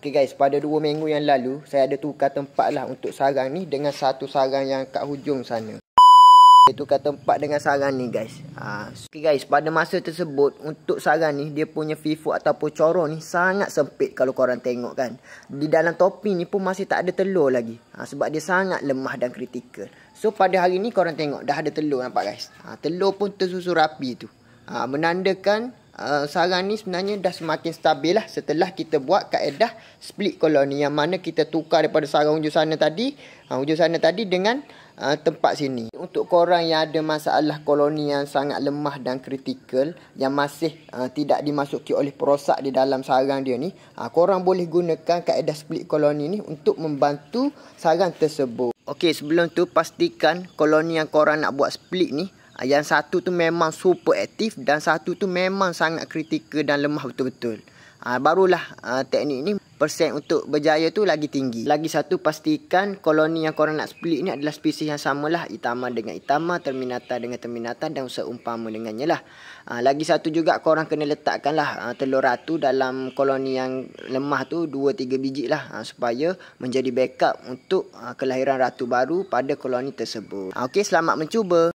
Okay guys, pada 2 minggu yang lalu saya ada tukar tempat lah untuk sarang ni dengan satu sarang yang kat hujung sana. Saya tukar tempat dengan sarang ni guys. Ha. Okey guys, pada masa tersebut untuk sarang ni dia punya fifu ataupun coro ni sangat sempit kalau korang tengok kan. Di dalam topi ni pun masih tak ada telur lagi. Ha. Sebab dia sangat lemah dan kritikal. So pada hari ni korang tengok dah ada telur nampak guys. Ha. Telur pun tersusur rapi tu. Ha. Menandakan Eh, sekarang ni sebenarnya dah semakin stabil lah setelah kita buat kaedah split koloni yang mana kita tukar daripada sarang hujung sana tadi uh, eh, hujung sana tadi dengan uh, tempat sini untuk korang yang ada masalah koloni yang sangat lemah dan kritikal yang masih uh, tidak dimasuki oleh perosak di dalam sarang dia ni uh, korang boleh gunakan kaedah split koloni ni untuk membantu sarang tersebut Okey sebelum tu pastikan koloni yang korang nak buat split ni Ah, yang satu tu memang super aktif dan satu tu memang sangat kritikal dan lemah betul-betul. Ha, barulah ha, teknik ni persen untuk berjaya tu lagi tinggi. Lagi satu pastikan koloni yang korang nak split ni adalah spesies yang samalah. Itama dengan itama, terminata dengan terminata dan seumpama dengannya lah. Ha, lagi satu juga korang kena letakkan lah ha, telur ratu dalam koloni yang lemah tu 2-3 biji lah. Ha, supaya menjadi backup untuk ha, kelahiran ratu baru pada koloni tersebut. Ha, Okey selamat mencuba.